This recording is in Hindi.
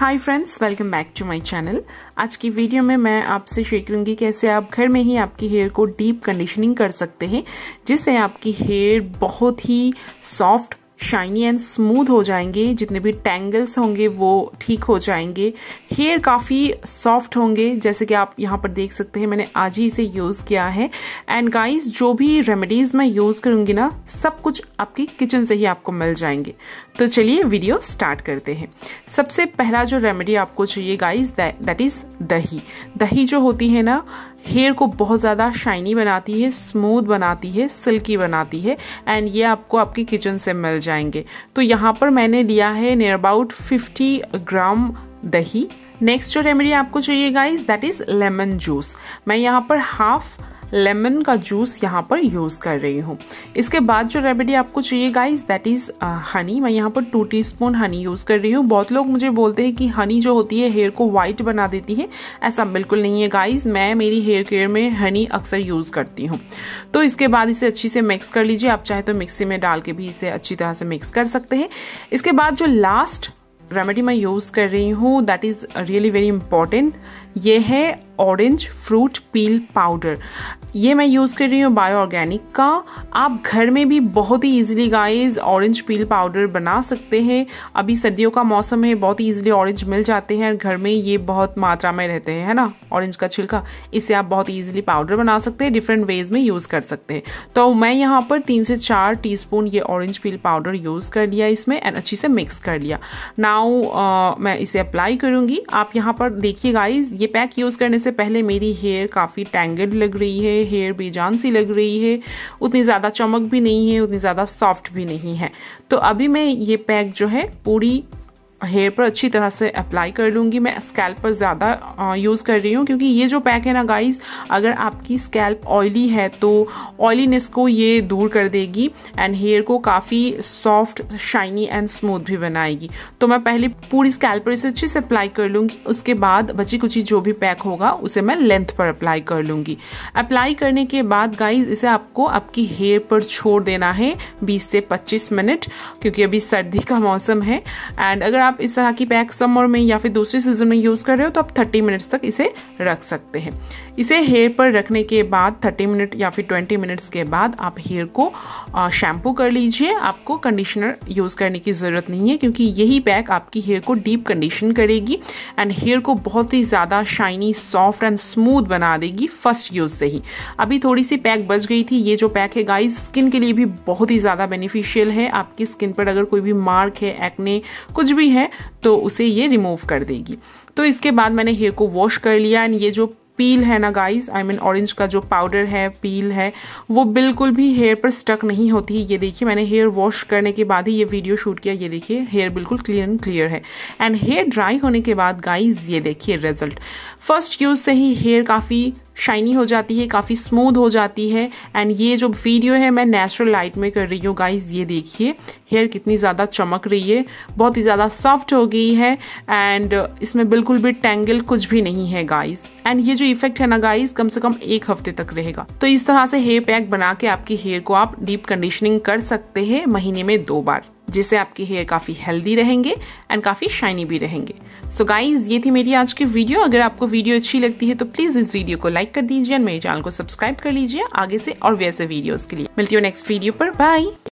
hi friends welcome back to my channel आज की वीडियो में मैं आपसे शेयर करूंगी कैसे आप घर में ही आपकी हेयर को डीप कंडीशनिंग कर सकते हैं जिससे आपकी हेयर बहुत ही सॉफ्ट शाइनी एंड स्मूथ हो जाएंगे जितने भी टैंगल्स होंगे वो ठीक हो जाएंगे हेयर काफ़ी सॉफ्ट होंगे जैसे कि आप यहाँ पर देख सकते हैं मैंने आज ही इसे यूज़ किया है एंड गाइस जो भी रेमेडीज़ मैं यूज़ करूँगी ना सब कुछ आपकी किचन से ही आपको मिल जाएंगे तो चलिए वीडियो स्टार्ट करते हैं सबसे पहला जो रेमेडी आपको चाहिए गाइज दैट इज़ दही दही जो होती है ना हेयर को बहुत ज़्यादा शाइनी बनाती है स्मूथ बनाती है सिल्की बनाती है एंड ये आपको आपकी किचन से मिल जाएंगे तो यहाँ पर मैंने लिया है नियर अबाउट फिफ्टी ग्राम दही नेक्स्ट जो रेमेडी आपको चाहिए guys that is lemon juice मैं यहाँ पर हाफ लेमन का जूस यहाँ पर यूज़ कर रही हूँ इसके बाद जो रेमेडी आपको चाहिए गाइज दैट इज़ हनी मैं यहाँ पर टू टीस्पून हनी यूज़ कर रही हूँ बहुत लोग मुझे बोलते हैं कि हनी जो होती है हेयर को वाइट बना देती है ऐसा बिल्कुल नहीं है गाइज मैं मेरी हेयर केयर में हनी अक्सर यूज़ करती हूँ तो इसके बाद इसे अच्छी से मिक्स कर लीजिए आप चाहे तो मिक्सी में डाल के भी इसे अच्छी तरह से मिक्स कर सकते हैं इसके बाद जो लास्ट रेमेडी मैं यूज़ कर रही हूँ that is really very important ये है ऑरेंज फ्रूट पील पाउडर ये मैं यूज़ कर रही हूँ बायो ऑर्गेनिक का आप घर में भी बहुत ही easily guys orange peel powder बना सकते हैं अभी सर्दियों का मौसम है बहुत ही इजीली ऑरेंज मिल जाते हैं और घर में ये बहुत मात्रा में रहते हैं है ना ऑरेंज का छिलका इसे आप बहुत ईजिली पाउडर बना सकते हैं डिफरेंट वेज में यूज़ कर सकते हैं तो मैं यहाँ पर तीन से चार टी ये ऑरेंज पील पाउडर यूज़ कर लिया इसमें एंड अच्छी से मिक्स कर लिया नाउ uh, मैं इसे अप्लाई करूँगी आप यहाँ पर देखिए गाइज ये पैक यूज़ करने से पहले मेरी हेयर काफ़ी टैंगल लग रही है हेयर बेजान सी लग रही है उतनी ज़्यादा चमक भी नहीं है उतनी ज़्यादा सॉफ्ट भी नहीं है तो अभी मैं ये पैक जो है पूरी हेयर पर अच्छी तरह से अप्लाई कर लूँगी मैं स्कैल्प पर ज़्यादा यूज़ कर रही हूँ क्योंकि ये जो पैक है ना गाइस अगर आपकी स्कैल्प ऑयली है तो ऑयलीनेस को ये दूर कर देगी एंड हेयर को काफ़ी सॉफ्ट शाइनी एंड स्मूथ भी बनाएगी तो मैं पहले पूरी स्कैल्प पर इसे अच्छे से अप्लाई कर लूँगी उसके बाद बची कुची जो भी पैक होगा उसे मैं लेंथ पर अप्लाई कर लूँगी अप्लाई करने के बाद गाइज इसे आपको आपकी हेयर पर छोड़ देना है बीस से पच्चीस मिनट क्योंकि अभी सर्दी का मौसम है एंड अगर आप आप इस तरह की पैक समर में या फिर दूसरे सीजन में यूज़ कर रहे हो तो आप थर्टी मिनट्स तक इसे रख सकते हैं इसे हेयर पर रखने के बाद थर्टी मिनट या फिर ट्वेंटी मिनट्स के बाद आप हेयर को शैम्पू कर लीजिए आपको कंडीशनर यूज़ करने की ज़रूरत नहीं है क्योंकि यही पैक आपकी हेयर को डीप कंडीशन करेगी एंड हेयर को बहुत ही ज़्यादा शाइनी सॉफ्ट एंड स्मूथ बना देगी फर्स्ट यूज़ से ही अभी थोड़ी सी पैक बच गई थी ये जो पैक है गाइस स्किन के लिए भी बहुत ही ज़्यादा बेनिफिशियल है आपकी स्किन पर अगर कोई भी मार्क है एक्ने कुछ भी है है तो उसे ये रिमूव कर देगी तो इसके बाद मैंने हेयर को वॉश कर लिया एंड ये जो पील है ना गाइस आई मीन ऑरेंज का जो पाउडर है पील है वो बिल्कुल भी हेयर पर स्टक नहीं होती ये देखिए मैंने हेयर वॉश करने के बाद ही ये वीडियो शूट किया ये देखिए हेयर बिल्कुल क्लियर एंड क्लियर है एंड हेयर ड्राई होने के बाद गाइस ये देखिए रिजल्ट फर्स्ट यूज़ से ही हेयर काफ़ी शाइनी हो जाती है काफ़ी स्मूथ हो जाती है एंड ये जो वीडियो है मैं नेचुरल लाइट में कर रही हूँ गाइज ये देखिए हेयर कितनी ज़्यादा चमक रही है बहुत ही ज़्यादा सॉफ्ट हो गई है एंड इसमें बिल्कुल भी टेंगल कुछ भी नहीं है गाइज एंड ये जो इफेक्ट है ना गाइज कम से कम एक हफ्ते तक रहेगा तो इस तरह से हेयर पैक बना के आपके हेयर को आप डीप कंडीशनिंग कर सकते हैं महीने में दो बार जिससे आपके हेयर काफ़ी हेल्दी रहेंगे एंड काफ़ी शाइनी भी रहेंगे सो so गाइज ये थी मेरी आज की वीडियो अगर आपको वीडियो अच्छी लगती है तो प्लीज़ इस वीडियो को लाइक कर दीजिए एंड मेरे चैनल को सब्सक्राइब कर लीजिए आगे से और वैसे वीडियोज़ के लिए मिलती हूँ नेक्स्ट वीडियो पर बाय